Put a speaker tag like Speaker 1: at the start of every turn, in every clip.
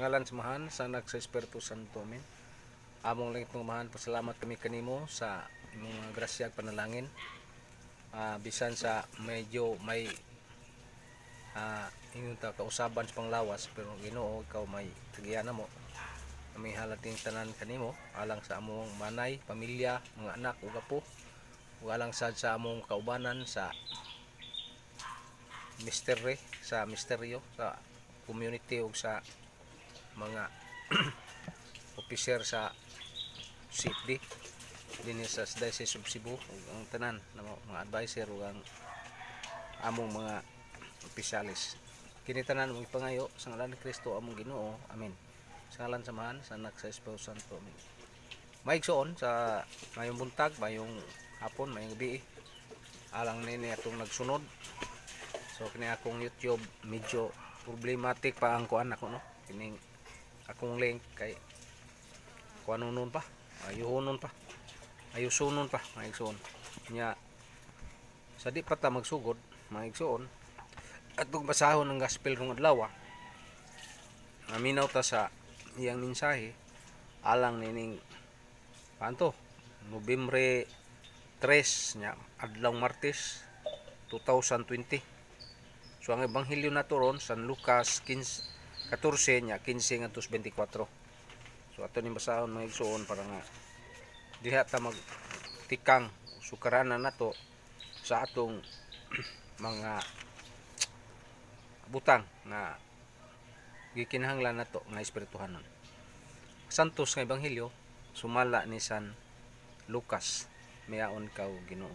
Speaker 1: ngalan sa mahan sa nagsa Espiritu Santo amen among langit nga mahan pasalamat kami kanimo sa mga grasya panalangin uh, bisan sa medyo may uh, ingon ta kausaban sa panglawas pero Ginoo ikaw may tagiyana mo May halating tanan kanimo alang sa among manay pamilya mga anak ug apo ug alang sad sa among kaubanan sa mystery sa misteryo sa community o sa mga officer sa safety din sa Diocese of Cebu ang tanan na mga adviser ug ang among mga opisyalis kini tanan mo ipangayo sa ngalan ni Kristo among Ginoo amen sa ngalan samahan sa anak sa Espiritu Santo amen maigsoon sa ngayong buntag mayong hapon mayong gabi alang nini atong nagsunod so kini akong YouTube medyo problematic pa ang kuan ako no kining akong link kay kuanunon ano pa ayo ayuhonon pa ayo ayusunon pa maigsoon nya sa di pa ta magsugod maigsoon at basahon ng gospel rong adlaw ah. aminaw ta sa iyang mensahe alang nining panto Nobyembre 3 nya adlaw Martes 2020 so ang ebanghelyo nato ron San Lucas 15 14 nya 15 ngadto 24 so ato ni basahon mga igsuon para nga diha ta mag tikang sukaranan nato sa atong mga butang na gikinahanglan nato nga espirituhanon santos nga ebanghelyo sumala ni San Lucas mayaon ka Ginoo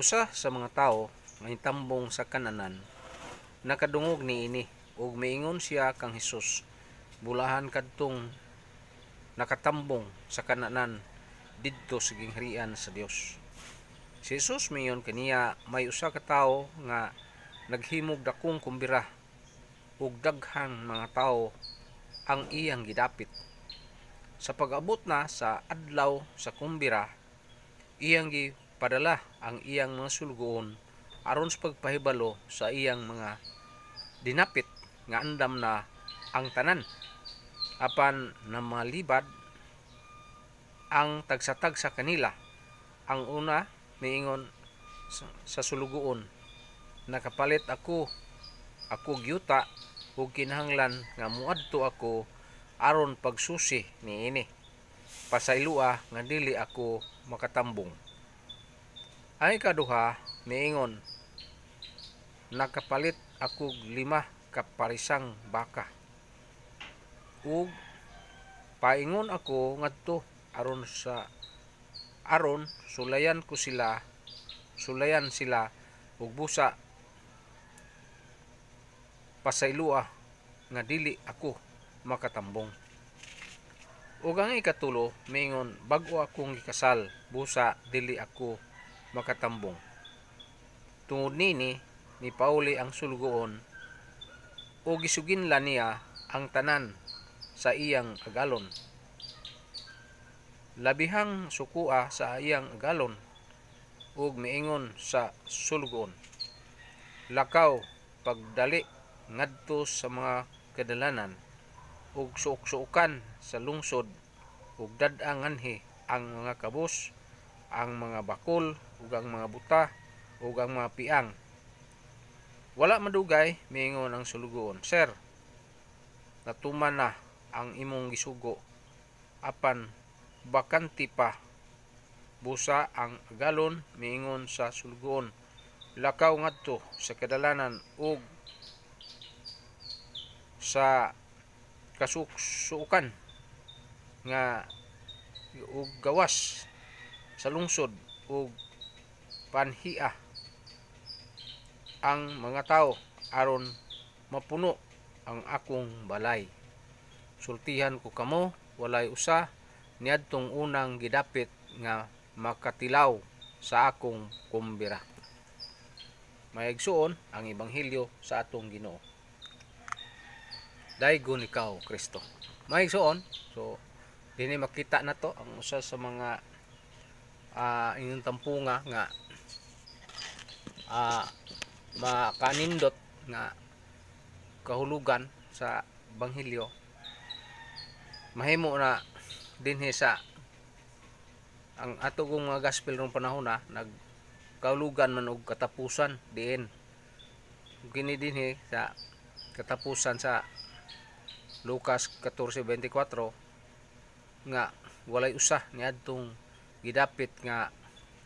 Speaker 1: usa sa mga tao nga hitambong sa kananan nakadungog ni ini ug miingon siya kang Hesus bulahan kadtong nakatambong sa kananan didto sa gingharian sa Dios si Hesus mayon kaniya may usa ka tawo nga naghimog dakong kumbira ug daghan mga tawo ang iyang gidapit sa pag-abot na sa adlaw sa kumbira iyang gipadala ang iyang mga sulgoon aron sa pagpahibalo sa iyang mga dinapit nga andam na ang tanan apan namalibad ang tagsatag sa kanila ang una niingon sa sulugoon nakapalit ako ako gyuta ug kinahanglan nga muadto ako aron pagsusi niini pasailua nga dili ako makatambong ay kaduha niingon nakapalit ako lima kaparisang baka ug paingon ako ngadto aron sa aron sulayan ko sila sulayan sila ug busa pasailua nga dili ako makatambong ug ang ikatulo mingon bag-o akong gikasal busa dili ako makatambong tungod nini ni Pauli ang sulgoon o gisuginla niya ang tanan sa iyang agalon. Labihang sukua sa iyang agalon ug miingon sa sulgoon. Lakaw pagdali ngadto sa mga kadalanan ug suok-suokan sa lungsod ug dadanganhi ang mga kabus, ang mga bakol ug ang mga buta ug ang mga piang wala madugay, miingon ang sulugoon. Sir, natuman na ang imong gisugo. Apan, bakanti pa. Busa ang galon, miingon sa sulugoon. Lakaw ngadto sa kadalanan ug sa kasuksukan nga ug gawas sa lungsod ug panhia ang mga tao aron mapuno ang akong balay. Sultihan ko kamo walay usa niadtong unang gidapit nga makatilaw sa akong kumbira. Mayagsuon ang ebanghelyo sa atong Ginoo. Daigon ikaw, Kristo. Mayagsuon, so dinhi makita na to ang usa sa mga uh, inyong tampunga nga uh, makanindot nga kahulugan sa banghilyo mahimo na dinhi sa ang ato kong mga gospel nung panahon na nagkahulugan man og katapusan diin gini dinhi sa katapusan sa Lucas 14:24 nga walay usah niadtong gidapit nga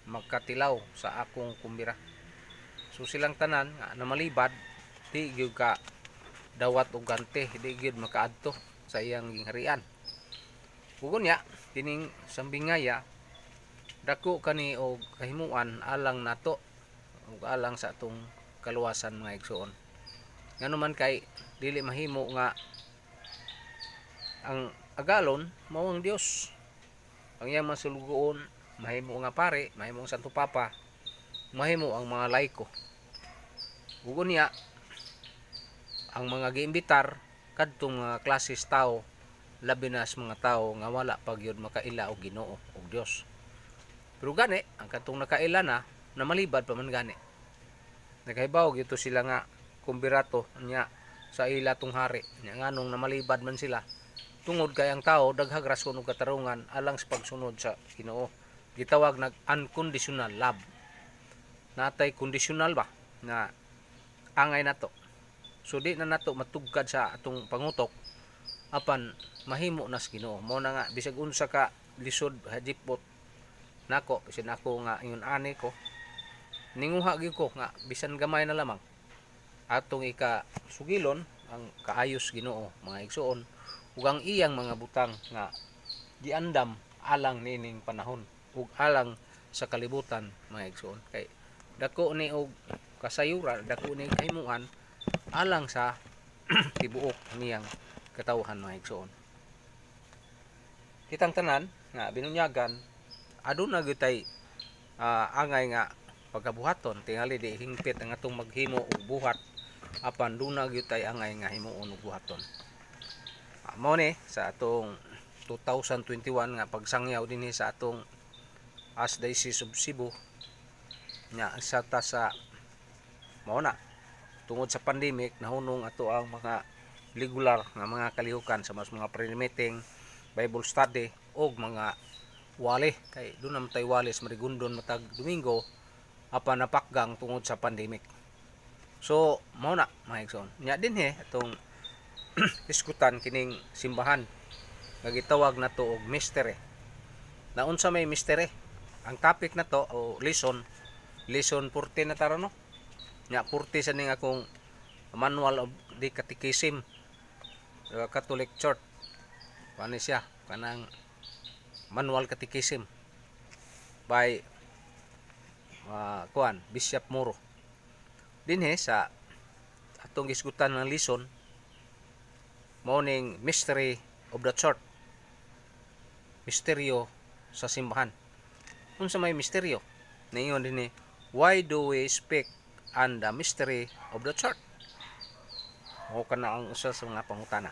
Speaker 1: magkatilaw sa akong kumbira so silang tanan nga na malibad di gyud ka dawat og gante di gyud makaadto sa iyang gingharian ugon ya kining sambingaya dako kani og kahimuan alang nato og alang sa atong kaluwasan mga igsoon ngano man kay dili mahimo nga ang agalon mao ang Dios ang iyang masulugoon mahimo nga pare mahimo ang Santo Papa mahimo ang mga laiko Ugo niya, ang mga giimbitar kadtong mga klases tao labi na sa mga tao nga wala pag yun makaila og Ginoo og Dios. Pero gani ang kadtong nakaila na namalibad pa man gani. Nakahibaw gyud sila nga kumbirato niya sa ila tong hari nya nganong namalibad man sila tungod kay ang tao daghag rason og katarungan alang sa pagsunod sa Ginoo. Gitawag nag unconditional love. Natay conditional ba na angay nato so di na nato matugkad sa atong pangutok apan mahimo nas Ginoo mo na nga bisag unsa ka lisod hadipot nako bisan ako nga yun ani ko ninguha gyud ko nga bisan gamay na lamang atong ika sugilon ang kaayos Ginoo mga igsuon ug ang iyang mga butang nga giandam alang nining panahon ug alang sa kalibutan mga igsuon kay dako ni og kasayuran dako ni kaimuan alang sa tibuok niyang katawhan mga igsoon kitang tanan nga binunyagan aduna gitay uh, ah, angay nga pagkabuhaton tingali di hingpit ang atong maghimo og buhat apan duna gitay angay nga himuon og buhaton uh, mao ni sa atong 2021 nga pagsangyaw dinhi sa atong Archdiocese of Cebu nya sa tasa mao na tungod sa pandemic nahunong ato ang mga regular nga mga kalihukan sa mas mga pre meeting Bible study og mga wale kay doon na tayo wale sa Marigundon matag Domingo apan napakgang tungod sa pandemic so mao na mga igsoon nya din he atong iskutan kining simbahan nga gitawag to og mystery naunsa may mystery ang topic na to o lesson lesson 40 na tara no nya 40 sa ning akong manual of the catechism the diba, Catholic Church kani siya kanang manual catechism by uh, kuan Bishop Moro dinhe sa atong gisgutan ng lesson morning mystery of the church misteryo sa simbahan unsa may misteryo ningon dinhe Why do we speak on the mystery of the church? Mao kana ang usa sa mga pangutana.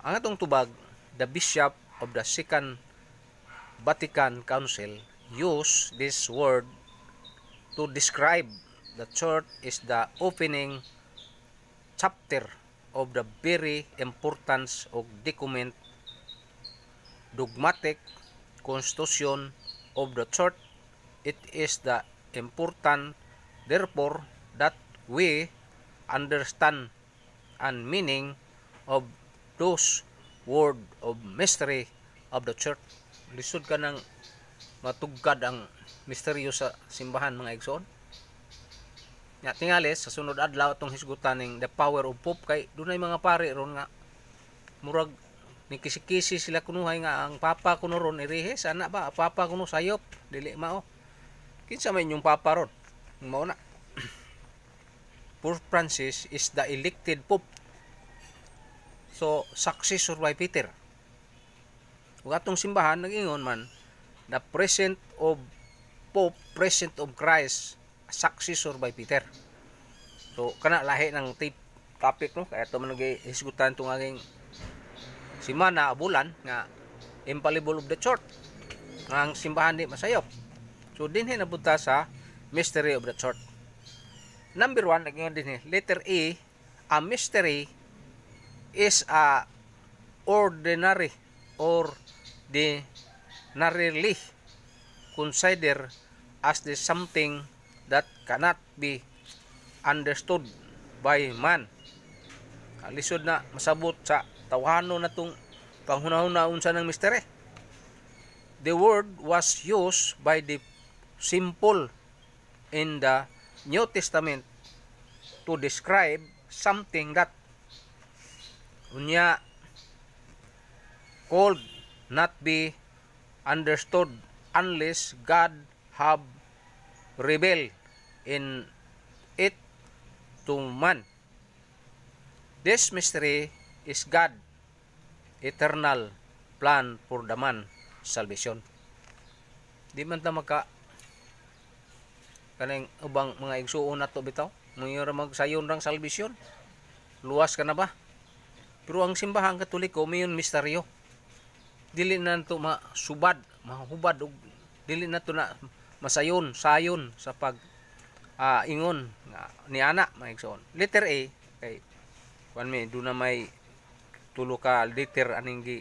Speaker 1: Ang atong tubag, the bishop of the Second Vatican Council use this word to describe the church is the opening chapter of the very importance of document dogmatic constitution of the church it is the important therefore that we understand and meaning of those word of mystery of the church lisod ka ng matugkad ang misteryo sa simbahan mga igsoon nya tingali sa sunod adlaw atong hisgutan ning the power of pope kay dunay mga pare ron nga murag ni kisikisi sila kunuhay nga ang papa kuno ron irihe sana ba papa kuno sayop dili mao Kinsa may inyong paparot ron? Mao na. Pope Francis is the elected pope. So, successor by Peter. Ug atong simbahan nagingon man the present of Pope, present of Christ, successor by Peter. So, kana lahi ng tape topic no kaya ito man nagisgutan itong aking si Mana Abulan nga infallible of the church ang simbahan di masayop So din napunta sa mystery of the chart. Number 1 nagingon dinhi letter A a mystery is a ordinary or ordinarily consider as the something that cannot be understood by man. Lisod na masabot sa tawhano na itong panghunahon na unsa ng mystery. The word was used by the simple in the New Testament to describe something that unya called not be understood unless God have revealed in it to man. This mystery is God eternal plan for the man salvation. Di man ta maka kaning ubang mga igsuon nato bitaw mayra magsayon rang salvation luwas ka na ba pero ang simbahan katoliko mayon misteryo dili na to masubad mahubad og dili na to na masayon sayon sa pag uh, ingon ni ana mga igsuon letter A kay kuan mi do na may tulo ka letter aning gi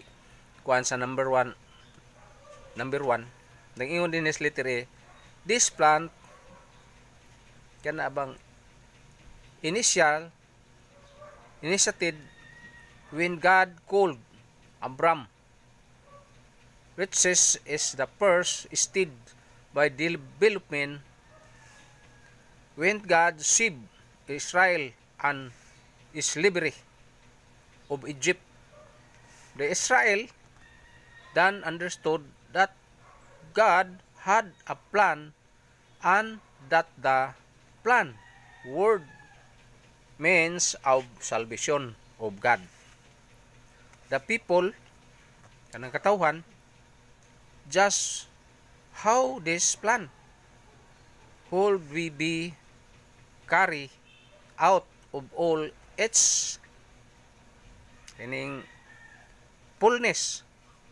Speaker 1: sa number 1 number 1 nang ingon din is letter A this plant kana abang initial initiated when God called Abram. which is is the first stage by development when God saved Israel and is liberty of Egypt. The Israel then understood that God had a plan and that the plan. Word means of salvation of God. The people, kanang katauhan, just how this plan would we be carry out of all its meaning fullness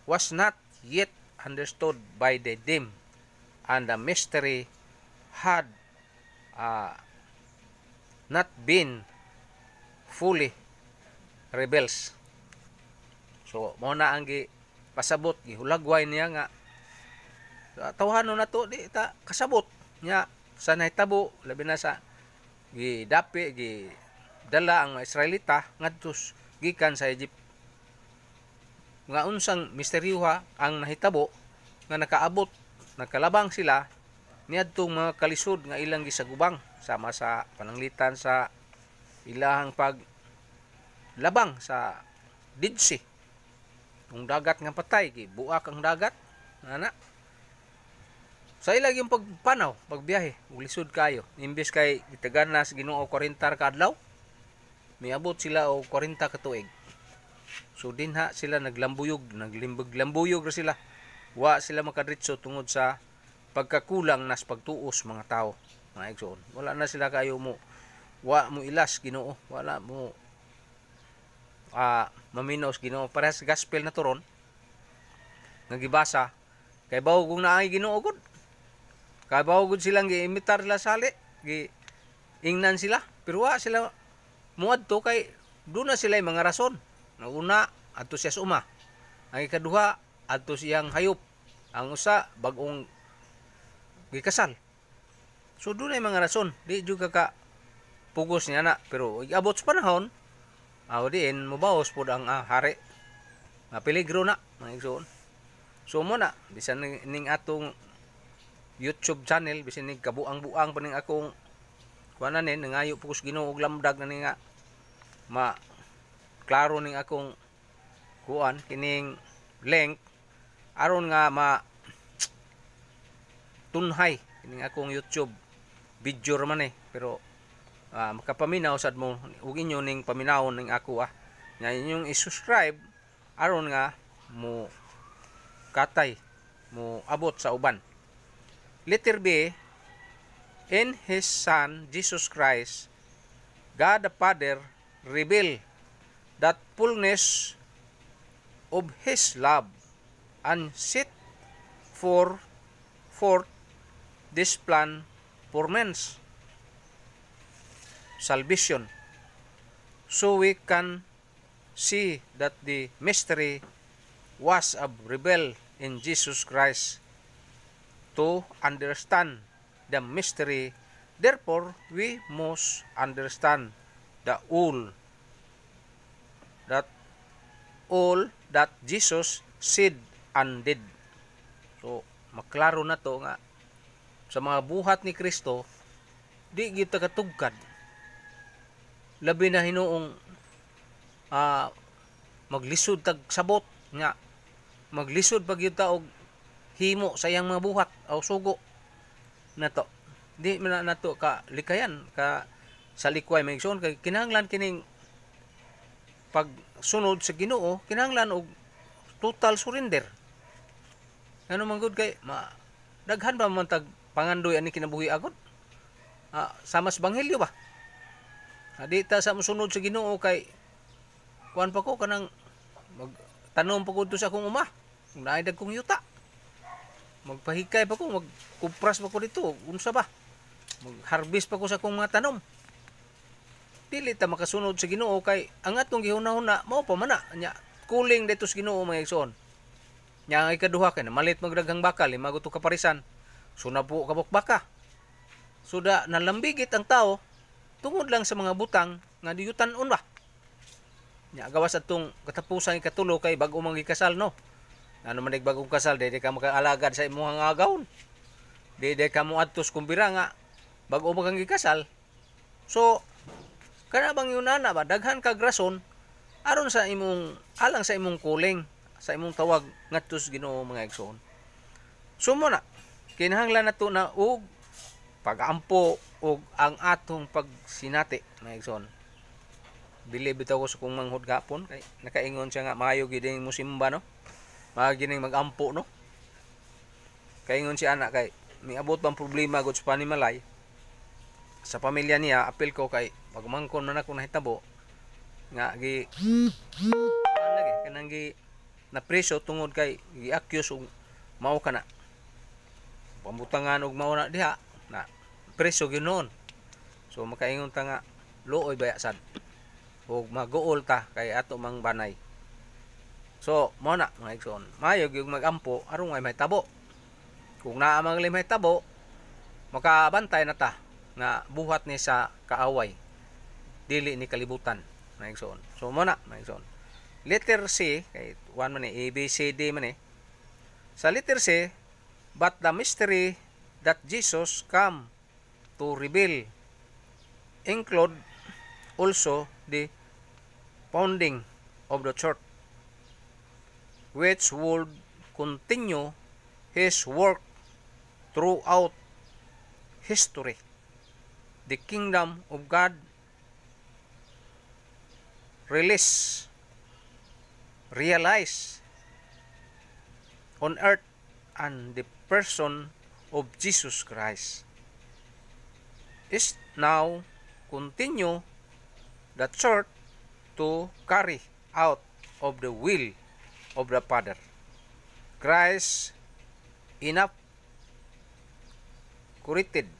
Speaker 1: was not yet understood by the dim and the mystery had uh, not been fully rebels so mo na ang gi pasabot gi hulagway niya nga tawhanon na to di ta kasabot nya sa nahitabo labi na sa gi gidapi gi dala ang Israelita ngadto gikan sa Egypt nga unsang misteryoha ang nahitabo nga nakaabot nagkalabang sila niadtong mga kalisod nga ilang gisagubang sama sa pananglitan sa ilahang pag labang sa Didsi. Kung dagat nga patay, kay buak ang dagat, ana. Sa ilag yung pagpanaw, pagbiyahe, ulisod kayo. Imbes kay gitagan na sa Ginoo 40 ka adlaw, miabot sila o 40 ka tuig. So dinha sila naglambuyog, naglimbag-lambuyog ra sila. Wa sila makadritso tungod sa pagkakulang nas pagtuos mga tao mga igsoon wala na sila kayo mo wa mo ilas Ginoo wala mo uh, maminos Ginoo para sa gospel na turon nga gibasa kay bawo kung naay Ginoo gud kay bawo gud silang giimitar sila sali gi ingnan sila pero wa sila muadto kay do na sila mga rason na una adto siya uma ang ikaduha adto siyang hayop ang usa bagong gikasal so dunay mga rason di juga ka pugos niya na pero abot sa panahon aw diin mubaos pud ang ah, hari Na peligro na mga igsoon so mo na bisan ning atong YouTube channel bisan ning kabuang-buang pa ning akong kuananin nangayo pugos Ginoo og lamdag na nga ma klaro ning akong kuan kining link aron nga ma tunhay ining akong YouTube video man eh pero uh, makapaminaw sad mo ug inyo ning paminaw ning ako ah nga inyong i-subscribe aron nga mo katay mo abot sa uban letter B in his son Jesus Christ God the Father reveal that fullness of his love and set for forth this plan for men's salvation. So we can see that the mystery was a rebel in Jesus Christ to understand the mystery. Therefore, we must understand the all that all that Jesus said and did. So, maklaro na to nga sa mga buhat ni Kristo di kita katugkad labi na hinuong uh, ah, maglisod tag sabot nga maglisod pag yuta og himo sa iyang mga buhat o sugo na to di man nato ka likayan ka sa likway may kay kinahanglan kining pag sunod sa Ginoo kinahanglan og total surrender ano man good kay ma daghan ba man tag pangandoy ani kinabuhi agod ah, sama sa banghelyo ba adi ta sa musunod sa Ginoo kay kuan pa ko kanang mag tanom pagod sa akong uma kung naidag kong yuta magpahikay pa ko magkupras pa ko dito unsa ba magharvest pa ko sa akong mga tanom dili ta makasunod sa Ginoo kay ang atong gihuna-huna mao pa mana nya kuling dito sa Ginoo mga igsoon nya ang ikaduha kay malit magdaghang bakal imago eh, ka parisan So na po kabukbaka. So da nalambigit ang tao tungod lang sa mga butang nga diyutan unwa. Nya gawas atong katapusan ikatulo kay bag umang gikasal no. Ano man bagong kasal dili ka makaalagad sa imong agawon. Dili ka mo adtos kumbira nga bag umang gikasal. So kana bang yunana ba daghan kag rason aron sa imong alang sa imong kuling sa imong tawag ngatus Ginoo mga igsoon. So na kinahanglan nato na og pagampo og ang atong pagsinati na igsoon bili bitaw ko sa kung manghod gapon kay nakaingon siya nga maayo gid mo simba no maayo magampo no kay ingon si anak kay may abot bang problema gud sa panimalay sa pamilya niya apil ko kay pagmangkon man ako nahitabo nga gi hmm. ano kanang gi na presyo tungod kay gi accuse og mao kana pamutangan og mao na diha na preso gyud noon so makaingon ta nga luoy baya sad og magool ta kay ato mang banay so mo na mga igsoon mayo gyud magampo aron nga may tabo kung naa mang limay tabo makabantay na ta na buhat ni sa kaaway dili ni kalibutan mga igsoon so mo na mga igsoon letter C kay 1 man ni A B C D man ni sa letter C but the mystery that Jesus came to reveal include also the founding of the church, which would continue his work throughout history. The kingdom of God release, realize on earth and the person of Jesus Christ is now continue the church to carry out of the will of the Father. Christ enough curated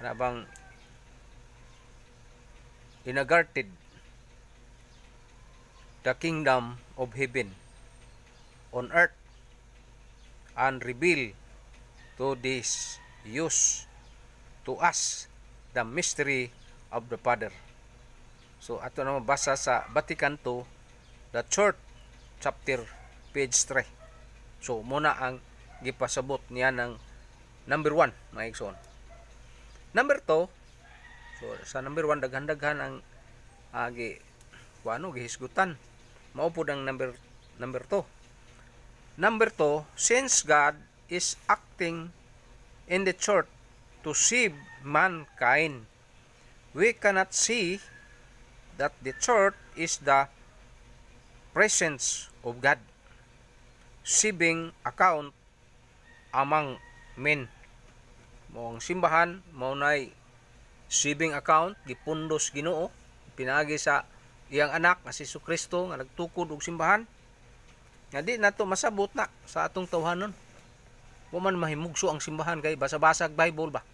Speaker 1: ano inagarted the kingdom of heaven on earth and reveal to this use to us the mystery of the Father. So ato na mabasa sa Vatican II, the Church chapter page 3. So muna ang gipasabot niya ng number 1 mga igsoon. Number 2, so sa number 1 daghan-daghan ang agi uh, gi, ano gihisgutan. Mao pud ang number number 2 Number two, since God is acting in the church to save mankind, we cannot see that the church is the presence of God, saving account among men. Mong simbahan, mao nay saving account, gipundos ginoo, pinagi sa iyang anak nga si Kristo nga nagtukod og simbahan, nga di nato masabot na sa atong tawhanon mo man mahimugso ang simbahan kay basa-basag Bible ba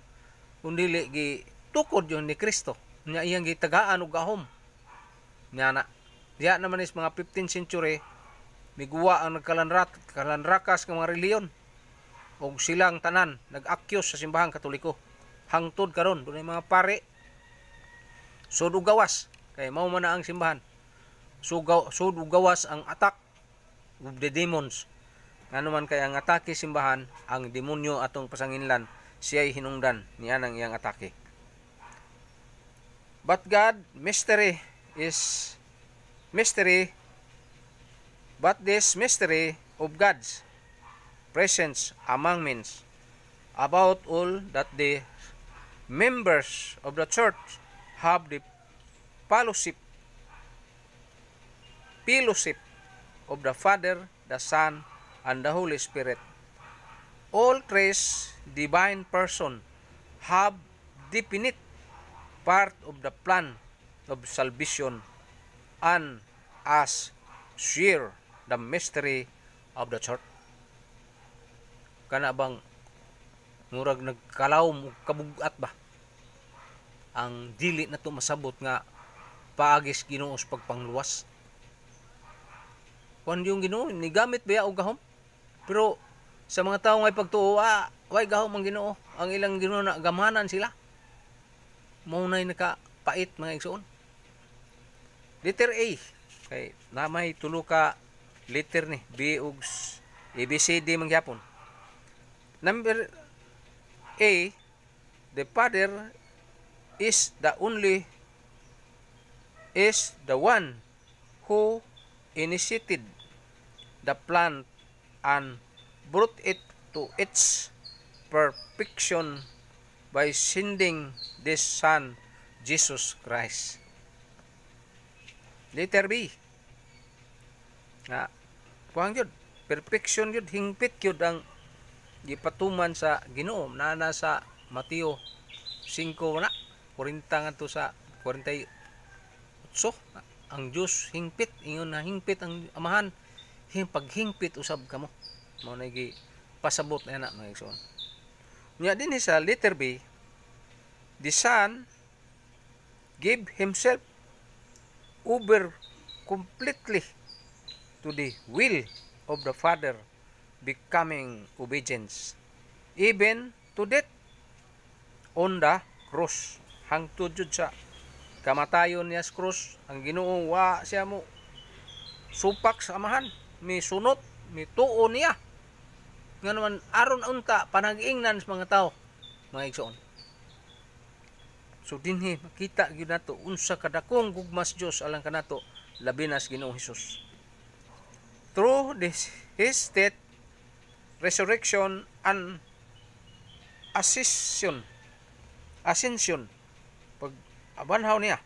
Speaker 1: undili gi tukod yon ni Kristo nya iyang gitagaan og ahom nya na diha naman is mga 15th century miguwa ang nagkalanrat kalanrakas nga mga reliyon og silang tanan nag-accuse sa simbahan katoliko hangtod karon dunay mga pare sod gawas kay mao man ang simbahan sugaw sod gawas ang atak of the demons. Nga naman kay ang atake simbahan, ang demonyo atong pasanginlan, siya ay hinungdan niya ng iyang atake. But God, mystery is mystery, but this mystery of God's presence among men about all that the members of the church have the fellowship fellowship of the Father, the Son, and the Holy Spirit. All three divine person have definite part of the plan of salvation and as share the mystery of the church. Kana bang murag nagkalaw kabugat ba? Ang dili na to masabot nga paagis Ginoo sa pagpangluwas kung ano yung Ginoo ni gamit ba og gahom pero sa mga tao nga pagtuo ah, way gahom ang Ginoo ang ilang Ginoo na gamanan sila mao nay pait mga igsoon letter A kay namay tulo ka letter ni B ug ABCD man gyapon number A the father is the only is the one who initiated the plant and brought it to its perfection by sending this Son, Jesus Christ. Letter B. Na, kuhang yun, perfection yun, hingpit yun ang gipatuman sa ginoom na nasa Mateo 5 na 40 nga to sa 48 ang Diyos hingpit ingon na hingpit ang amahan hing paghingpit usab kamo mao na pasabot na na mga igsoon niya din sa letter B the son gave himself over completely to the will of the father becoming obedience even to death on the cross hangtod jud sa kamatayon niya sa cross ang Ginoo wa siya mo supak sa amahan mi sunot mi tuon niya nga naman aron unta panag-ingnan sa mga tao mga igsoon so dinhi makita gyud nato unsa kadakong gugmas Dios alang kanato labi na sa Ginoong Hesus through this his death resurrection and ascension ascension pag abanhaw niya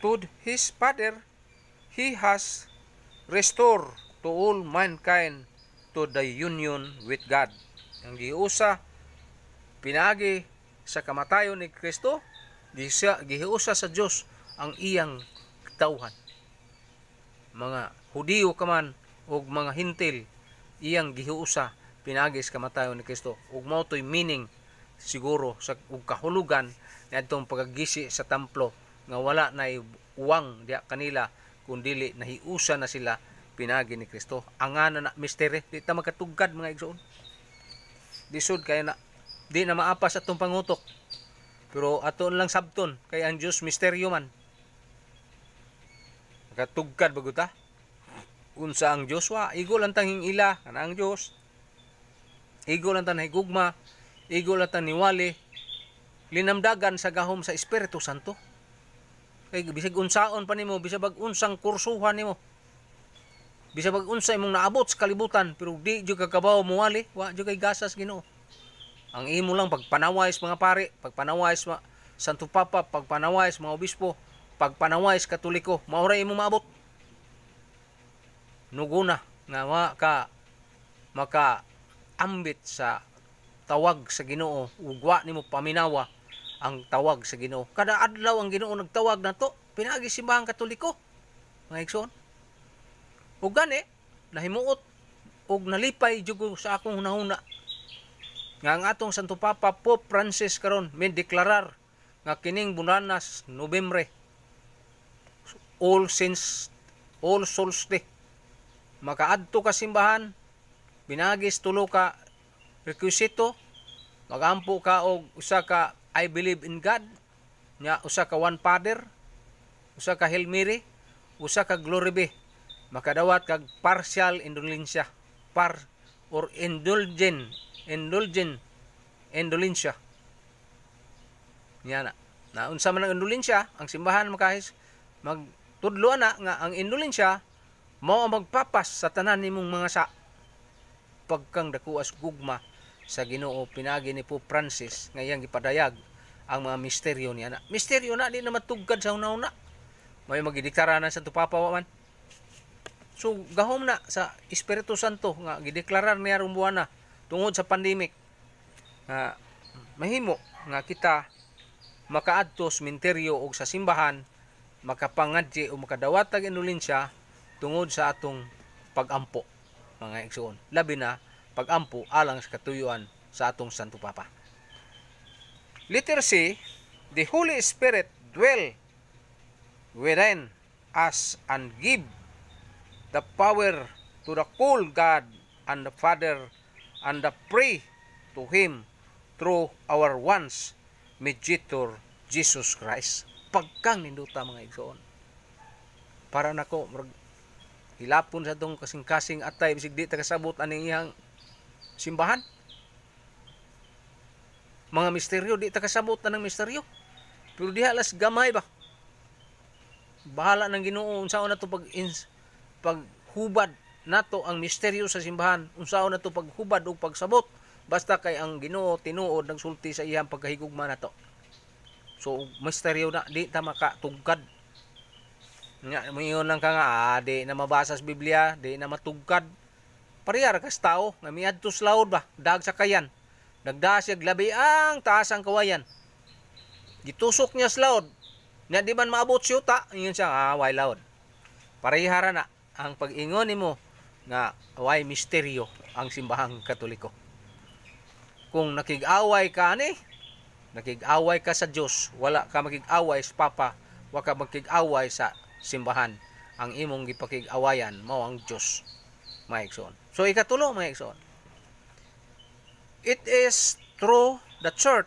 Speaker 1: to his father he has restore to all mankind to the union with God. Ang giusa pinagi sa kamatayon ni Kristo, gihiusa sa Dios ang iyang tawhan. Mga Hudiyo kaman o mga Hintil, iyang gihiusa pinagi sa kamatayon ni Kristo. Ug mao toy meaning siguro sa ug kahulugan niadtong pagagisi sa templo nga wala na uwang diya kanila kundili nahiusa na sila pinagi ni Kristo. Angan na misteri, di ta makatugkad mga igsoon. Di Disod kaya na di na maapas atong pangutok. Pero atoon lang sabton kay ang Dios misteryo man. Makatugkad bago ta. Unsa ang Dios wa? Igo lang tanging ila ana ang Dios. Igo lang tan higugma, igo lang tan niwali. Linamdagan sa gahom sa Espiritu Santo Kay bisag unsaon pa nimo, bisag bag unsang kursuhan nimo. Bisag unsa imong naabot sa kalibutan pero di jud kakabaw muwali, wa jud kay gasas Ginoo. Ang imo lang pagpanaway mga pare, pagpanaway sa Santo Papa, pagpanaway mga obispo, pagpanaway sa Katoliko, maura imong maabot. Nuguna nga ka maka ambit sa tawag sa Ginoo ug wa nimo paminawa ang tawag sa Ginoo. Kada adlaw ang Ginoo nagtawag nato, pinaagi simbahan Katoliko. Mga igsoon. Ug gani nahimuot ug nalipay jud sa akong hunahuna nga ang atong Santo Papa Pope Francis karon min deklarar nga kining bunanas Nobyembre All Saints All Souls Day makaadto ka simbahan binagis tulo ka requisito magampo ka og usa ka I believe in God nya usa ka one father usa ka Hail Mary usa ka glory be makadawat kag partial indulgencia par or indulgent indulgent indulgensya niya na na unsa man ang indulgensya ang simbahan makahis magtudlo na nga ang indulgensya mao ang magpapas sa tanan nimong mga sa pagkang dakuas gugma sa Ginoo pinagi ni Pope Francis ngayang gipadayag ang mga misteryo niya na. Misteryo na di na matugkad sa una-una. May magideklaranan sa tupapa man. So gahom na sa Espiritu Santo nga gideklarar niya rumbuana tungod sa pandemic nga mahimo nga kita makaadto sa minteryo og sa simbahan makapangadye o makadawatag inulin siya tungod sa atong pagampo mga igsoon labi na pagampo alang sa katuyuan sa atong Santo Papa. Literacy, the Holy Spirit dwell within us and give the power to the cool God and the Father and the pray to Him through our once mediator Jesus Christ. Pagkang ninduta mga igsoon. Para nako hilapon sa tong kasing-kasing atay bisig di ta kasabot aning iyang simbahan. Mga misteryo, di takasabot na ng misteryo. Pero diha alas gamay ba? Bahala ng Ginoo unsaon nato pag ins, paghubad nato ang misteryo sa simbahan, unsaon nato paghubad o pagsabot basta kay ang Ginoo tinuod nagsulti sa iyang pagkahigugma nato. So misteryo na di ta makatugkad. Nga mo yun lang ka nga, ah, di na mabasa sa Biblia, di na matugkad. Pariyar kas tao nga miadto slaod ba dag sa kayan. Nagdaa siya glabi ang taas ang kawayan. Gitusok niya slaod. Na di man maabot siyuta, yun siya ah, way laod. Parihara na ang pag-ingon nimo nga way misteryo ang simbahang katoliko. Kung nakig-away ka ni, nakig-away ka sa Dios, wala ka makig-away sa Papa, wa ka makig-away sa simbahan. Ang imong gipakig-awayan mao ang Dios. Maigsoon. So ikatulo mga igsoon. It is through the church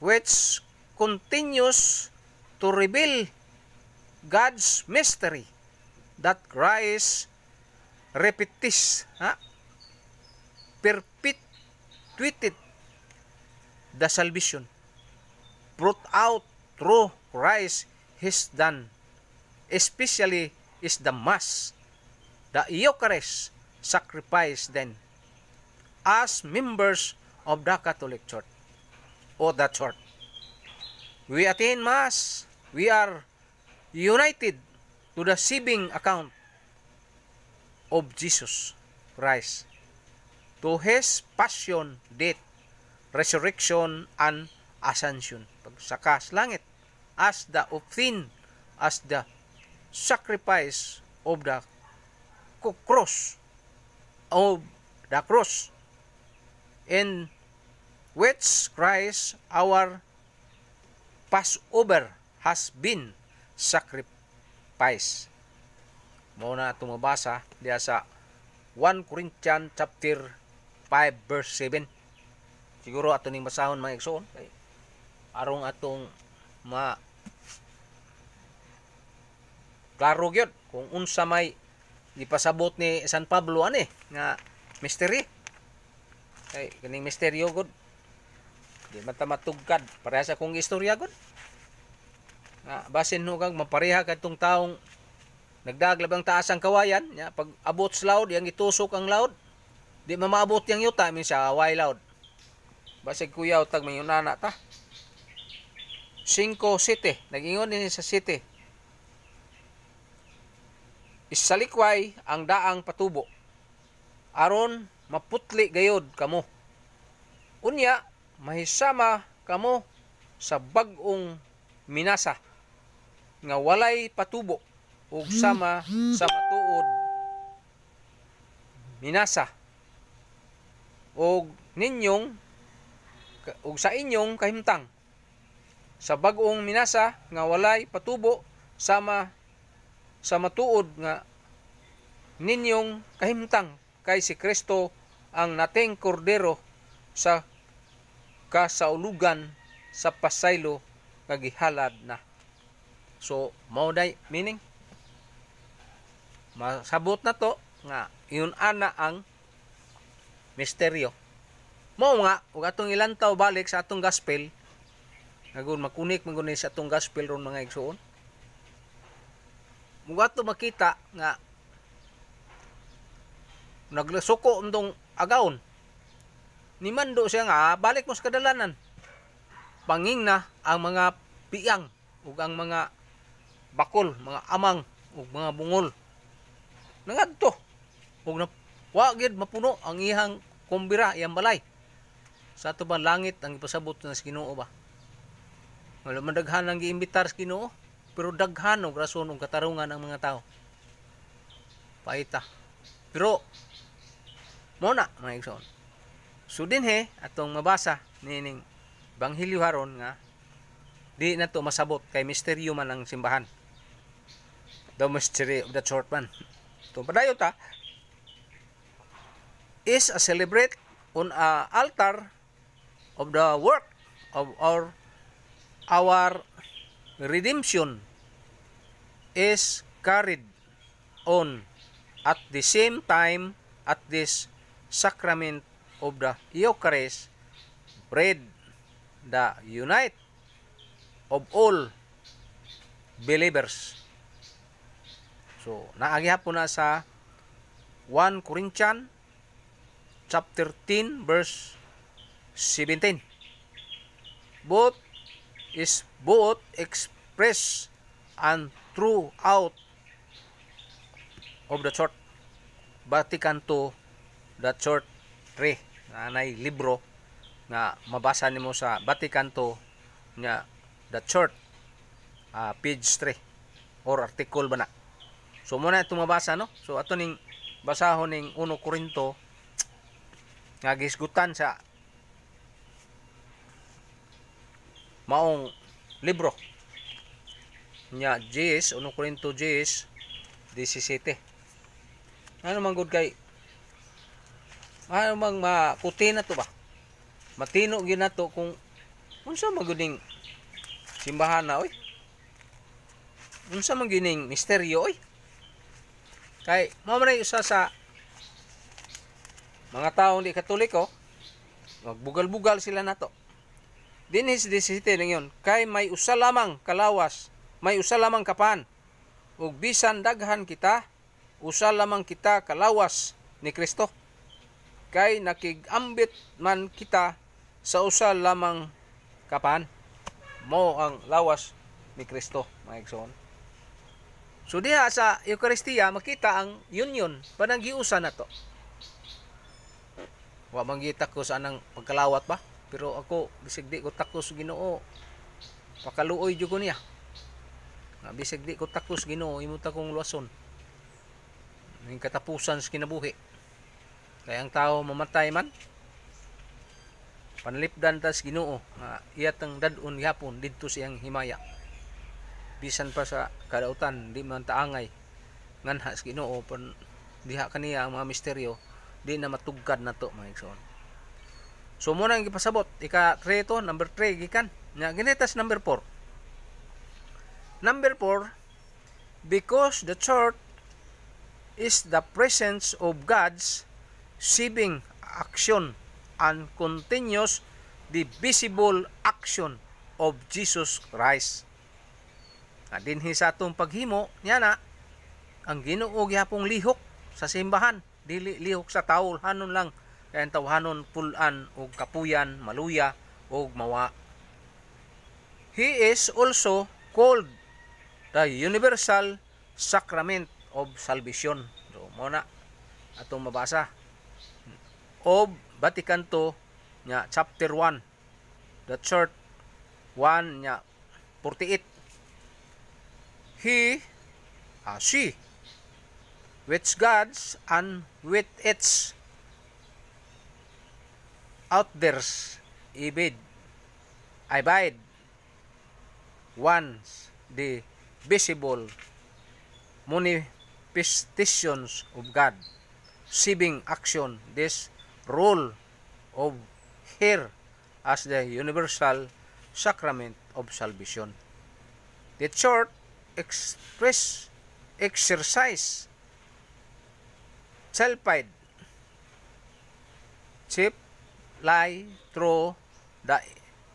Speaker 1: which continues to reveal God's mystery that Christ repetis ha? perpetuated the salvation brought out through Christ His done, especially is the Mass, the Eucharist, sacrifice then as members of the Catholic Church or the Church. We attend Mass. We are united to the saving account of Jesus Christ, to His passion, death, resurrection, and ascension. Pagsaka sa langit, as the offering, as the sacrifice of the cross of the cross in which Christ our Passover has been sacrificed. Muna na tumabasa diya sa 1 Corinthians chapter 5 verse 7. Siguro ato ning basahon mga igsoon arong atong ma klaro gyud kung unsa may gipasabot ni San Pablo ani nga mystery kay kaning misteryo gud di man matugkad pareha sa kong istorya gud nga basin no kag mapareha kadtong taong nagdaglab taas ang kawayan ya pag abot sa loud yang itusok ang loud di mamaabot yang yuta min siya why loud basig kuya utag may unana ta 5 city nagingon ni sa city isalikway ang daang patubo. Aron maputli gayod kamo. Unya, mahisama kamo sa bagong minasa nga walay patubo ug sama sa matuod minasa ug ninyong ug sa inyong kahimtang sa bagong minasa nga walay patubo sama sa matuod nga ninyong kahimtang kay si Kristo ang nating kordero sa kasaulugan sa pasaylo kagihalad na. So, mao dai meaning masabot na to nga yun ana ang misteryo. Mao nga ug atong ilantaw balik sa atong gospel nagun makunik magunay sa atong gospel ron mga igsuon mugato makita nga naglesoko untong agaon ni Mando siya nga ah, balik mo sa kadalanan panging na ang mga piyang ug ang mga bakol mga amang ug mga bungol nangadto ug na wa gid mapuno ang ihang kumbira iyang balay sa ato ba langit ang ipasabot na sa Ginoo ba wala man daghan ang giimbitar sa Ginoo pero daghan og rason og katarungan ang mga tao paita pero mo na mga igsoon so dinhe atong mabasa nining banghilyo haron nga di na to masabot kay misteryo man ang simbahan the mystery of the short man to padayon ta is a celebrate on a altar of the work of our our redemption is carried on at the same time at this sacrament of the Eucharist, bread the unite of all believers. So, naagiha po na sa 1 Corinthians chapter 10 verse 17. Both is both express and throughout of the Church. Vatican II, the Church 3, na nanay libro na mabasa nimo sa Vatican II nga the Church uh, page 3 or article ba na. So muna ito mabasa no. So ato ning basahon ning 1 Korinto nga gisgutan sa maong libro nya Jes 1 Corinto Jes 17 ano mang good kay ano mang makuti na to ba matino gyud nato kung unsa maguding simbahan na oy unsa mang gining misteryo oy kay mo man usa sa mga tawo di katoliko magbugal-bugal sila na to Dinis 17 lang yon. Kay may usa lamang kalawas, may usa lamang kapan. Ug bisan daghan kita, usa lamang kita kalawas ni Kristo. Kay nakigambit man kita sa usa lamang kapan mo ang lawas ni Kristo, mga igsoon. So diha sa Eukaristiya makita ang union panang giusa na to. Wa mangita ko sa anang pagkalawat ba? pero ako bisig di ko takos Ginoo pakaluoy jud ko niya nga bisig di ko takos Ginoo imuta kong luwason ning katapusan sa kinabuhi kay ang tao mamatay man panlipdan tas Ginoo nga iyatang dadon yapon didto siyang himaya bisan pa sa kadautan di man taangay nganha sa Ginoo pan diha kaniya ang mga misteryo di na matugkad na to mga igsoon So muna ang gipasabot, ika 3 to, number 3 gikan. Nya ginetas number 4. Number 4, because the church is the presence of God's saving action and continuous the visible action of Jesus Christ. At dinhi sa atong paghimo niya na ang Ginoo gihapong lihok sa simbahan, dili lihok sa tawol hanon lang kay ang tawhanon pulan og kapuyan maluya og mawa he is also called the universal sacrament of salvation so muna atong mabasa of Vatican II nya chapter 1 the church 1 nya 48 he ah, she which gods and with its outbursts, ibid, abide, once the visible manifestations of God, saving action, this role of here as the universal sacrament of salvation. The church express exercise self-pied chip lie through the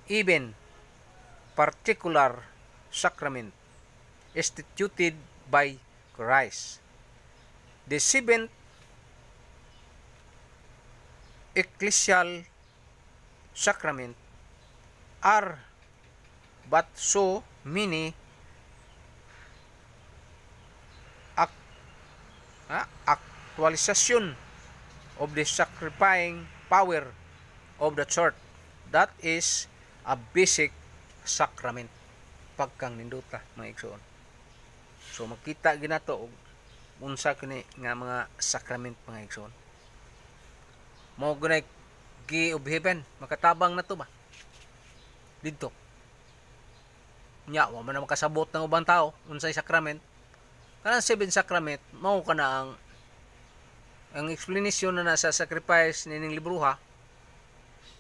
Speaker 1: even particular sacrament instituted by Christ. The seventh ecclesial sacrament are but so many act, ah, actualization of the sacrificing power of the church. That is a basic sacrament pagkang ninduta mga igsoon. So makita ginato og unsa kini nga mga sacrament mga igsoon. mo gunay gi of makatabang na to ba? Didto. Nya wa man makasabot ng ubang tao unsay sacrament. Kanang seven sacrament mao kana ang ang explanation na nasa sacrifice ni ning libruha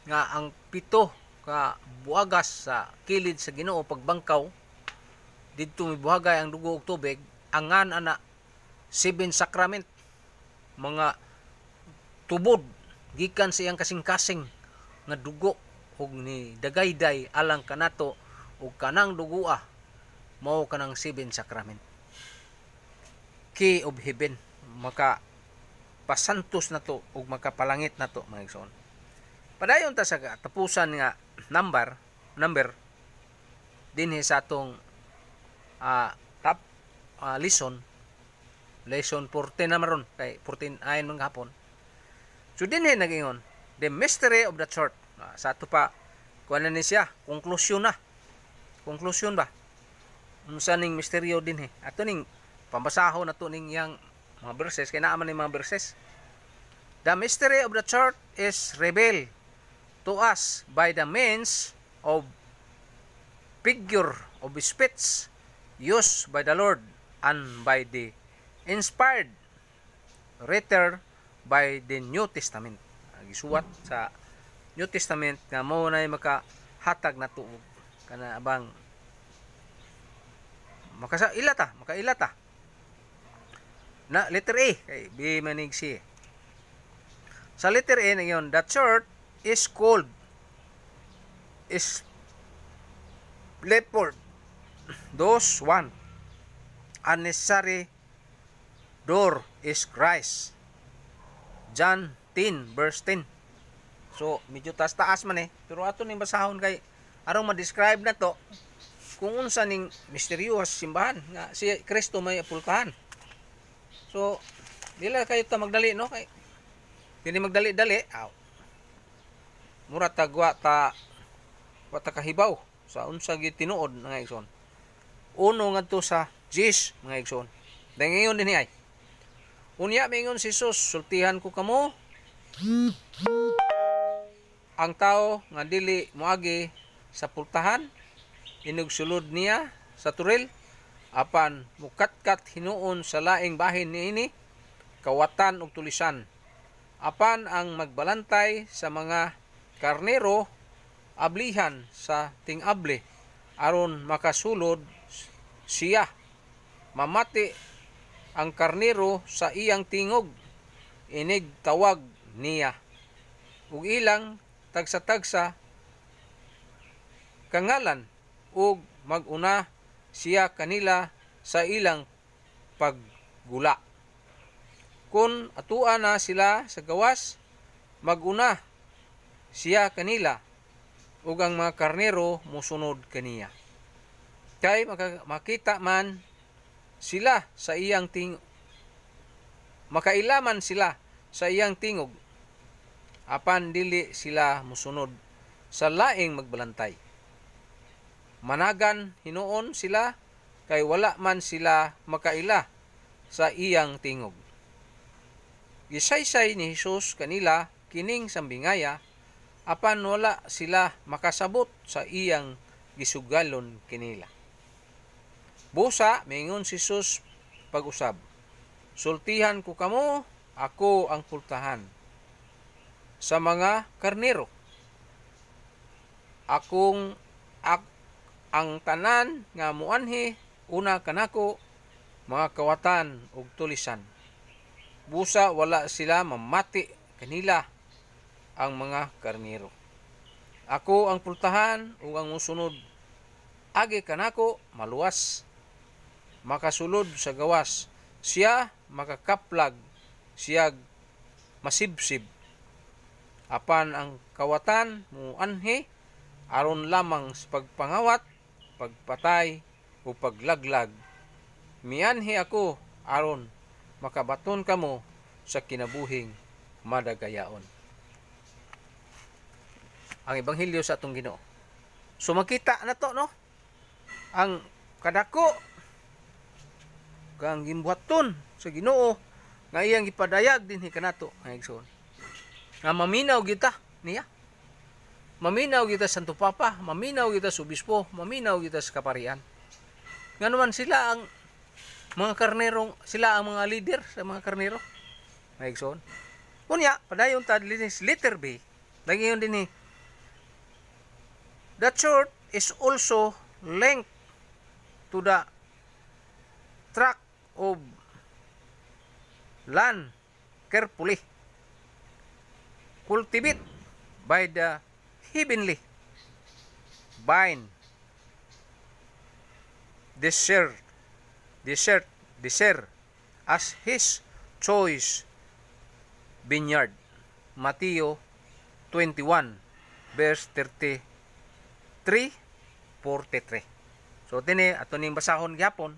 Speaker 1: nga ang pito ka buagas sa kilid sa Ginoo pagbangkaw didto mibuhagay ang dugo og tubig angan ana seven sacrament mga tubod gikan sa iyang kasing-kasing nga dugo og ni dagayday alang kanato og kanang dugua mao kanang seven sacrament key of heaven maka pasantos na to og makapalangit na to mga igsoon Padayon ta sa tapusan nga number, number dinhi sa atong uh, ah, top uh, ah, lesson lesson 14 na maron kay 14 ayon man hapon. So dinhi nagingon the mystery of the church. Uh, sa ato pa kuan na ni siya, konklusyon na. Konklusyon ba? Unsa ano ning misteryo dinhi? Ato ning pambasaho na ning yang mga verses kay naa man ni mga verses. The mystery of the church is revealed to us by the means of figure of speech used by the Lord and by the inspired writer by the New Testament. Gisuwat sa New Testament nga mo na makahatag na tuog kana abang makasa ilata, makailata. Na letter A kay B manig C. Sa letter A na yon, the church is called is leopard those one unnecessary door is Christ John 10 verse 10 so medyo taas taas man eh pero ato ni basahon kay arong ma-describe na to kung unsa ning misteryos simbahan nga si Kristo may pulkahan so dila kayo ta magdali no kay dili magdali-dali aw mura tagwa ta wa sa unsa gid tinuod nga igsoon uno ngadto sa Jesus mga igsoon dangayon dinhi ay unya mingon si Jesus sultihan ko kamo ang tao nga dili moagi sa pultahan inugsulod niya sa turil apan mukatkat hinuon sa laing bahin ni ini kawatan ug tulisan apan ang magbalantay sa mga karnero ablihan sa tingable aron makasulod siya mamati ang karnero sa iyang tingog inig tawag niya ug ilang tagsa-tagsa kangalan ug maguna siya kanila sa ilang paggula kun atua na sila sa gawas maguna siya kanila ug ang mga karnero mosunod kaniya. Kay makita man sila sa iyang ting makailaman sila sa iyang tingog apan dili sila mosunod sa laing magbalantay. Managan hinuon sila kay wala man sila makaila sa iyang tingog. Gisaysay ni Hesus kanila kining sambingaya apan wala sila makasabot sa iyang gisugalon kinila. Busa, mingon si Jesus pag-usab. Sultihan ko kamo, ako ang pultahan. Sa mga karnero. Akong ak, ang tanan nga muanhi una kanako mga kawatan ug tulisan. Busa wala sila mamati kanila ang mga karnero. Ako ang pultahan o ang musunod. Agi kanako maluwas. Makasulod sa gawas. Siya makakaplag. Siya masibsib. Apan ang kawatan mo anhi aron lamang sa pagpangawat, pagpatay o paglaglag. Mianhe ako aron makabaton kamo sa kinabuhing madagayaon ang ebanghelyo sa atong Ginoo. So makita na to no. Ang kadako kang gimbuhaton sa Ginoo nga iyang gipadayag dinhi kanato ang igsoon. Nga maminaw kita ta niya. Maminaw kita Santo Papa, maminaw kita sa obispo, maminaw kita sa kaparian. Nganuman sila ang mga karnero, sila ang mga leader sa mga karnero. Ang igsoon. Unya, padayon ta linis liter B. Lagi yun dinhi The church is also linked to the tract of land carefully cultivated by the heavenly vine desert desert desert as his choice vineyard Matthew 21 verse 30 343. So tini eh, ato ning basahon gihapon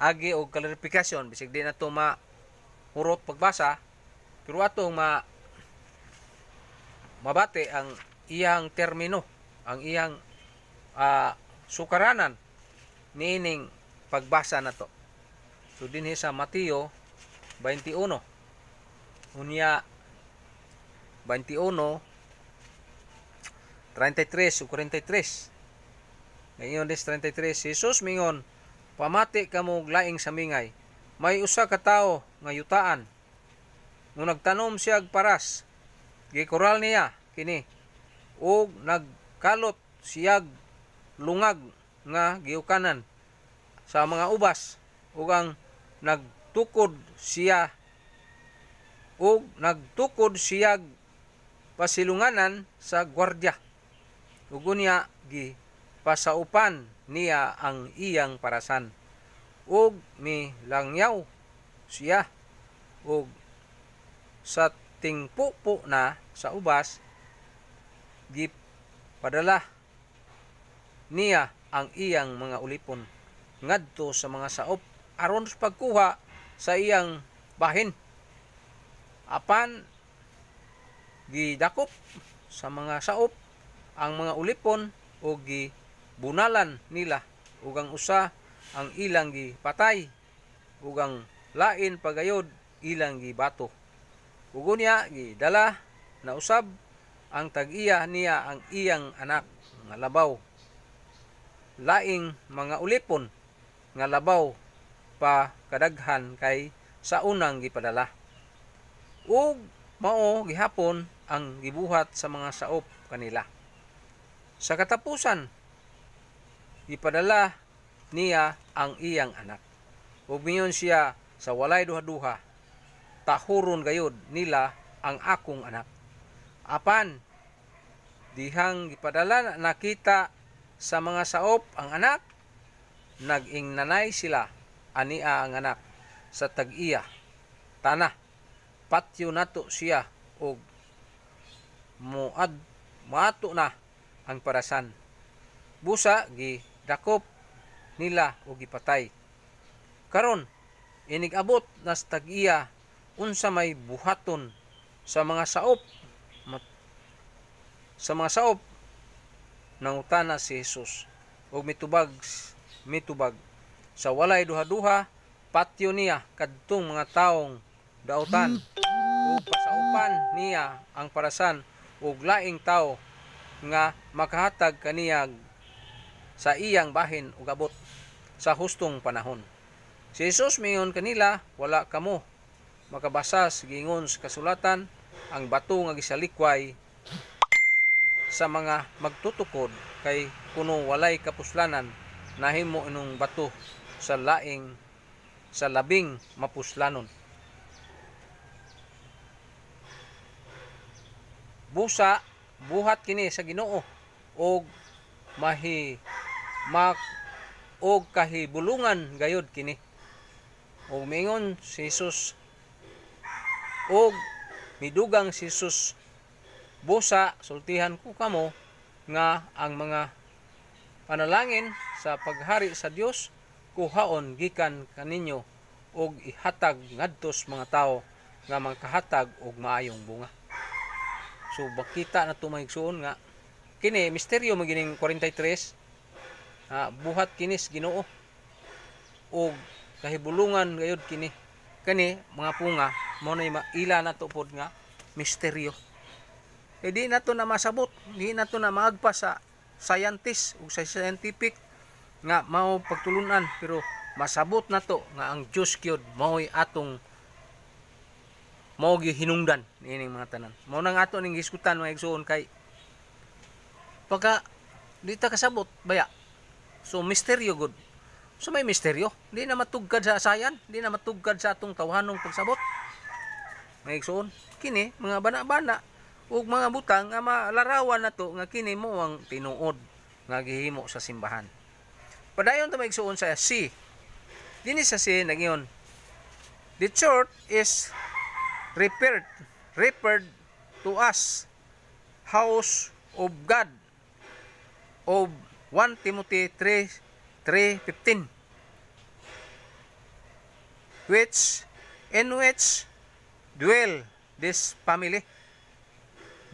Speaker 1: agi og clarification bisig di na to ma hurot pagbasa pero ato ma mabate ang iyang termino, ang iyang uh, sukaranan nining pagbasa na to. So din eh, sa Mateo 21 unya 21 33 o 43. Ngayon des 33, si Jesus mingon, pamati ka mo laing sa mingay. May usa ka tawo nga yutaan. Nung nagtanom siya og paras, gikural niya kini ug nagkalot siya lungag nga giukanan sa mga ubas ug ang nagtukod siya ug nagtukod siya pasilunganan sa gwardya. Ugo niya, gi, pasaupan niya ang iyang parasan. Ug mi langyaw siya. Ug sa tingpupo na sa ubas, gi, padala niya ang iyang mga ulipon ngadto sa mga saop aron sa pagkuha sa iyang bahin apan gidakop sa mga saop ang mga ulipon o gi bunalan nila ugang usa ang ilang gipatay ugang lain pagayod ilang gibato ugunya gidala na usab ang tag-iya niya ang iyang anak nga labaw laing mga ulipon nga labaw pa kadaghan kay sa unang gipadala ug mao gihapon ang gibuhat sa mga saop kanila sa katapusan, ipadala niya ang iyang anak. Umiyon siya sa walay duha-duha, tahuron gayud nila ang akong anak. Apan, dihang ipadala nakita sa mga saop ang anak, nagingnanay sila ania ang anak sa tag-iya, tanah, patyo nato siya og muad mato na ang parasan. Busa gi dakop nila o gipatay. Karon inigabot na sa tag unsa may buhaton sa mga saop sa mga saop nang nangutana si Hesus og mitubag mitubag sa walay duha-duha patyo niya kadtong mga taong dautan ug hmm. pasaupan niya ang parasan ug laing tao nga makahatag kaniyag sa iyang bahin ug abot sa hustong panahon. Si Jesus mingon kanila, wala kamo makabasas gingon sa kasulatan ang bato nga gisalikway sa mga magtutukod kay kuno walay kapuslanan nahimo inong bato sa laing sa labing mapuslanon. Busa buhat kini sa Ginoo og mahi mak og kahibulungan gayud kini og mingon si Jesus og midugang si Jesus busa sultihan ko kamo nga ang mga panalangin sa paghari sa Dios kuhaon gikan kaninyo og ihatag ngadto sa mga tao nga mangkahatag og maayong bunga So bakita na tumahigsoon nga kini misteryo magining 43 ah, buhat kinis Ginoo og kahibulungan gayud kini kani mga punga mo na ila na tupod nga misteryo edi di nato na masabot di nato na maagpa sa scientist o sa scientific nga mao pagtulunan pero masabot nato nga ang Dios gyud mao'y atong mao gyud hinungdan ini mga tanan mao nang ato ning giskutan mga igsoon kay pagka di ta kasabot baya so misteryo gud so may misteryo di na matugkad sa asayan di na matugkad sa atong tawhanong pagsabot mga igsoon kini mga bana-bana ug mga butang nga malarawan nato nga kini mo ang tinuod nga gihimo sa simbahan padayon ta may sa si dinis sa C nagingon the church is referred, referred to us house of God of 1 Timothy 3, 3.15 which in which dwell this family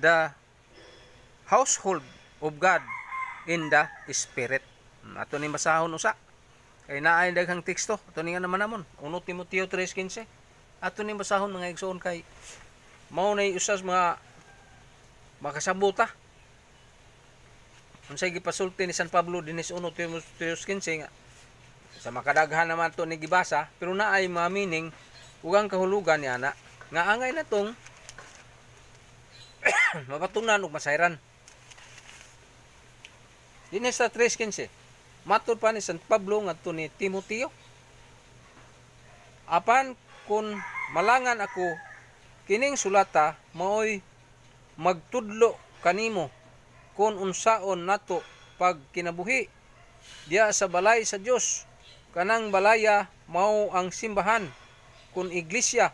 Speaker 1: the household of God in the Spirit hmm, ato ni basahon usa kay naay daghang teksto ato ni nga naman namon 1 Timoteo 3.15 ato ni basahon mga igsoon kay mao nay usas mga makasabota unsay gipasulti ni San Pablo dinis 1 Timoteo 15 nga sa makadaghan naman to ni gibasa pero naay mga meaning ugang kahulugan ni ana nga angay na tong mapatunan ug masayran dinis sa 3:15 matur pa ni San Pablo ngadto ni Timoteo apan kun malangan ako kining sulata maoy magtudlo kanimo kung unsaon nato pag kinabuhi diya sa balay sa Dios kanang balaya mao ang simbahan kun iglesia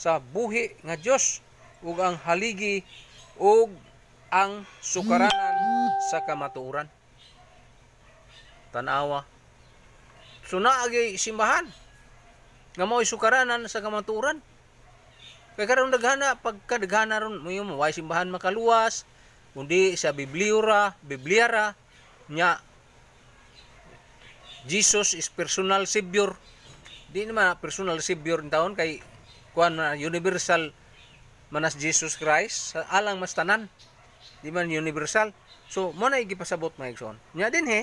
Speaker 1: sa buhi nga Dios ug ang haligi ug ang sukaranan sa kamatuoran tanawa sunaagay simbahan nga mao sukaranan sa kamaturan kay karon daghana pagka daghana ron mo yung way simbahan makaluwas kundi sa bibliura bibliara nya Jesus is personal savior di naman personal savior taon kay kuan na universal manas Jesus Christ alang mas tanan di man universal so mo na igipasabot mga igsoon nya din he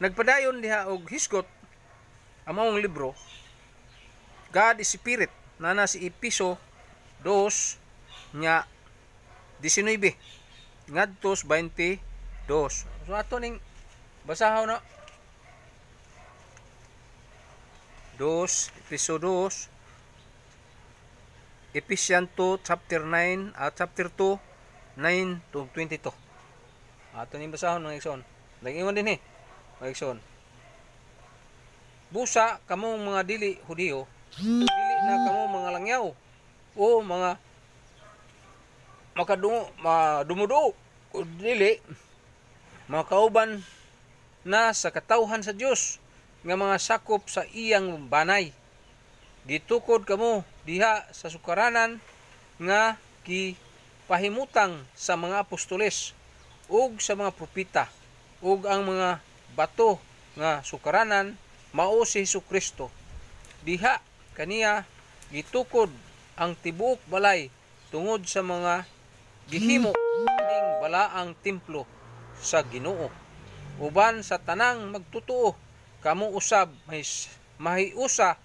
Speaker 1: nagpadayon diha og hisgot among libro God is Spirit na nasa Episo 2 nga 19 ngadto 22 so ato ning basahaw na 2 Episo 2 Ephesians 2 chapter 9 at uh, chapter 2 9 to 22 ato ning basahon ng igsoon lagi man din eh igsoon busa kamong mga dili hudiyo dili na kamo mga langyaw o mga makadungo madumudo o dili makauban na sa katawhan sa Dios nga mga sakop sa iyang banay gitukod kamo diha sa sukaranan nga pahimutang sa mga apostoles ug sa mga propita ug ang mga bato nga sukaranan mao si Hesukristo diha kaniya gitukod ang tibuok balay tungod sa mga gihimo ning balaang templo sa Ginoo uban sa tanang magtutuo kamo usab may mahiusa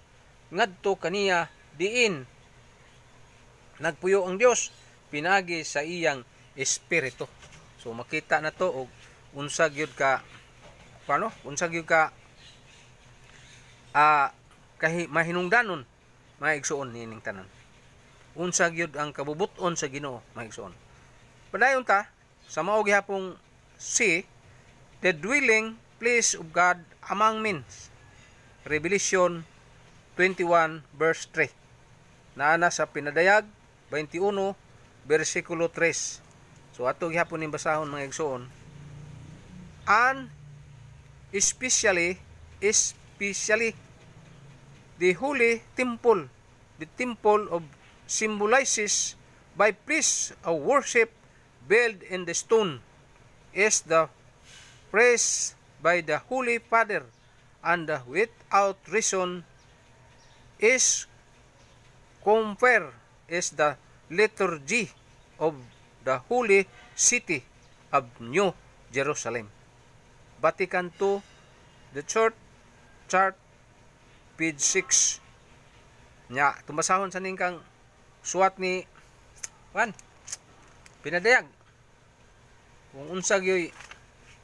Speaker 1: ngadto kaniya diin nagpuyo ang Dios pinagi sa iyang espiritu so makita na to og unsa gyud ka paano unsa gyud ka ah uh, kahi mahinungdanon maigsuon igsuon tanan unsa gyud ang kabubuton sa Ginoo maigsuon padayon ta sa mao gihapong si the dwelling place of God among men Revelation 21 verse 3 naana sa pinadayag 21 versikulo 3 so ato gihapon ning basahon mga igsuon and especially especially the holy temple, the temple of symbolizes by priests of worship built in the stone is the praise by the Holy Father and without reason is compared is the liturgy of the holy city of New Jerusalem. Vatican II, the church chart page 6 nya tumasahon sa ningkang kang suwat ni wan pinadayag kung unsag yoy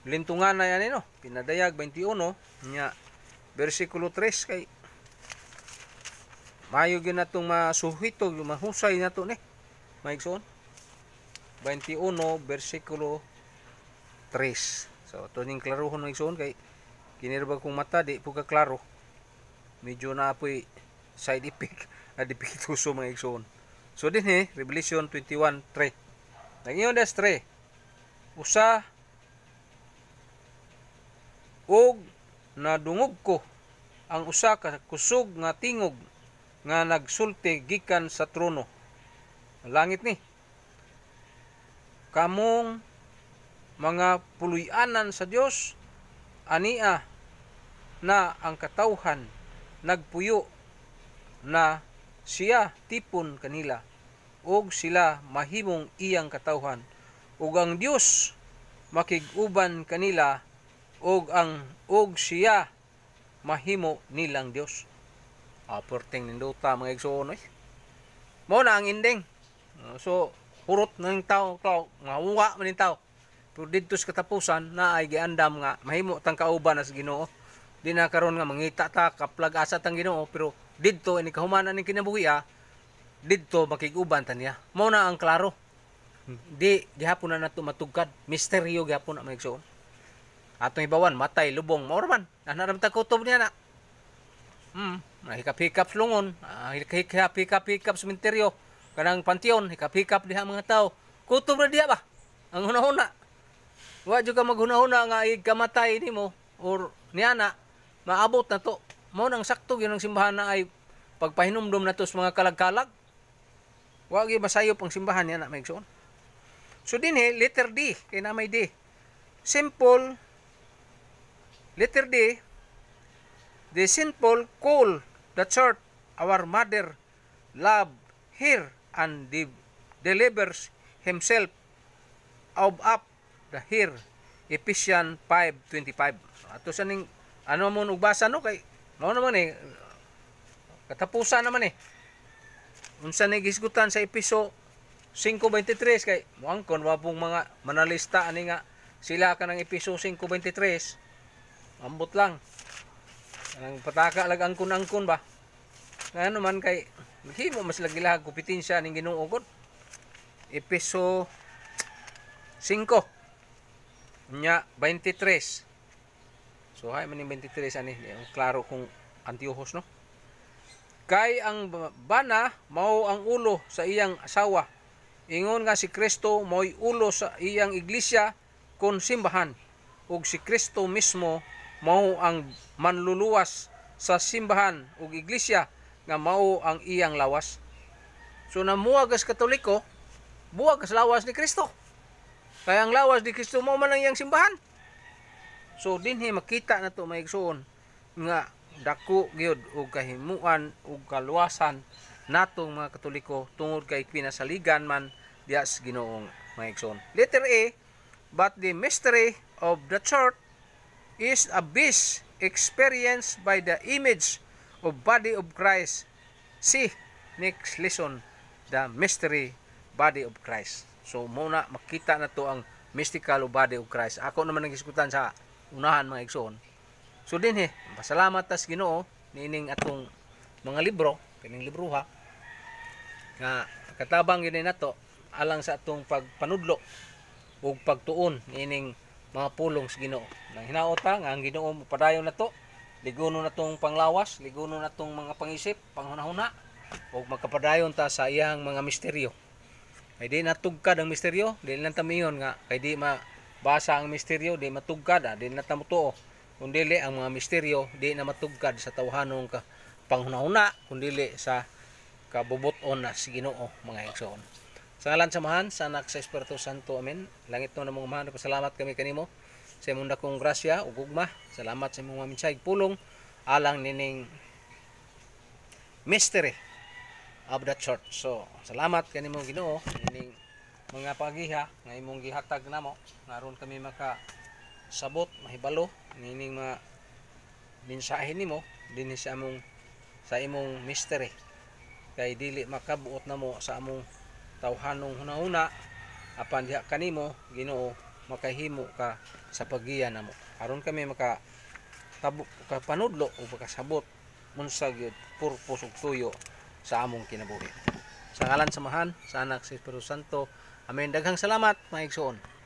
Speaker 1: lintungan na yan no pinadayag 21 nya bersikulo 3 kay mayo gyud natong masuhitog mahusay nato ni maigsoon 21 bersikulo 3 so to ning klaruhon maigsoon kay kinirba kong mata di po ka klaro medyo na po eh, side effect na dipikituso mga igsoon so din eh Revelation 21.3 nagingon das 3 usa og nadungog ko ang usa ka kusog nga tingog nga nagsulti gikan sa trono langit ni kamong mga puluyanan sa Dios ania na ang katauhan nagpuyo na siya tipon kanila og sila mahimong iyang katawhan ug ang Dios makiguban kanila og ang og siya mahimo nilang Dios aporting ah, ninduta mga igsoon oy mo na ang ending ah, so hurot na ng tao tao ngawa man tao pero dito sa katapusan na ay giandam nga mahimo tang kauban as Ginoo di na karon nga mangita ta kaplag asa tang Ginoo pero didto ini kahumanan ni kinabuhiya ah. didto makiguban ta niya mao na ang klaro hmm. di gihapon na nato matugkad misteryo gihapon na manigsuon atong ibawan matay lubong mao man anaram ta kutob niya na hmm hikap-hikap lungon ah, hikap-hikap sementeryo kanang pantheon hikap-hikap diha mga tao kutob na diha ba ang hunahuna wa juga ka maghunahuna nga igamatay nimo or niana maabot na to mo nang sakto yun ang simbahan na ay pagpahinumdom na to sa mga kalagkalag wa gyud masayop ang simbahan niya na maigsoon so dinhi letter D kay na may D simple letter D the simple call the church our mother love here and de delivers himself of up the here Ephesians 5:25 ato sa ning ano mo basa no kay mao naman eh katapusan naman eh unsa ni gisgutan sa episo 523 kay muang kon wa pong mga manalista ani nga sila ka ng episo 523 ambot lang ang pataka lag angkon angkon ba ano man kay himo mas lagi lahag kupitin siya ning Ginoo kon episo 5 nya 23 So hay man 23 ani, ang klaro kung Antiochos no. Kay ang bana mao ang ulo sa iyang asawa. Ingon nga si Kristo mao'y ulo sa iyang iglesia kon simbahan ug si Kristo mismo mao ang manluluwas sa simbahan ug iglesia nga mao ang iyang lawas. So namuwag as katoliko, buwag as lawas ni Kristo. Kaya ang lawas ni Kristo mao man ang iyang simbahan. So dinhi makita nato to nga dako gyud og kahimuan og kaluwasan natong mga Katoliko tungod kay pinasaligan man diya Ginoong mga Letter A, but the mystery of the church is a beast experienced by the image of body of Christ. See, next lesson, the mystery body of Christ. So muna makita nato ang mystical body of Christ. Ako naman ang iskutan sa unahan mga igsoon. So din he, pasalamat tas Ginoo niining atong mga libro, kining libruha nga katabang gini nato alang sa atong pagpanudlo ug pagtuon niining mga pulong sa Ginoo. Nang hinaota nga ang Ginoo padayon nato, liguno natong panglawas, liguno natong mga pangisip, panghunahuna ug magkapadayon ta sa iyang mga misteryo. Kay di natugkad ang misteryo, dili lang ta tamiyon nga kay di ma Basa ang misteryo di matugkad, ah, di natamutuo. li ang mga misteryo di na matugkad sa tawhanong ka panghunahuna, kundili sa kabubuton na si Ginoo mga igsoon. Sa ngalan samahan, sa anak sa Espiritu Santo, amin Langit no namong mahan, salamat kami kanimo sa imong dakong grasya ug ugma. Salamat sa imong maminsay pulong alang nining mystery of the church. So, salamat kanimo Ginoo nining mga pagiha nga imong gihatag namo naron kami maka sabot mahibalo nining mga mensahe nimo dinhi sa among sa imong mystery kay dili makabuot namo sa among tawhanong huna-una apan diha kanimo Ginoo makahimo ka sa pagiya namo aron kami maka tabo ka panudlo o pagkasabot munsa gyud purpose ug tuyo sa among kinabuhi. Sa ngalan samahan sa anak si Espiritu Santo Amen. daghang salamat mga igsoon.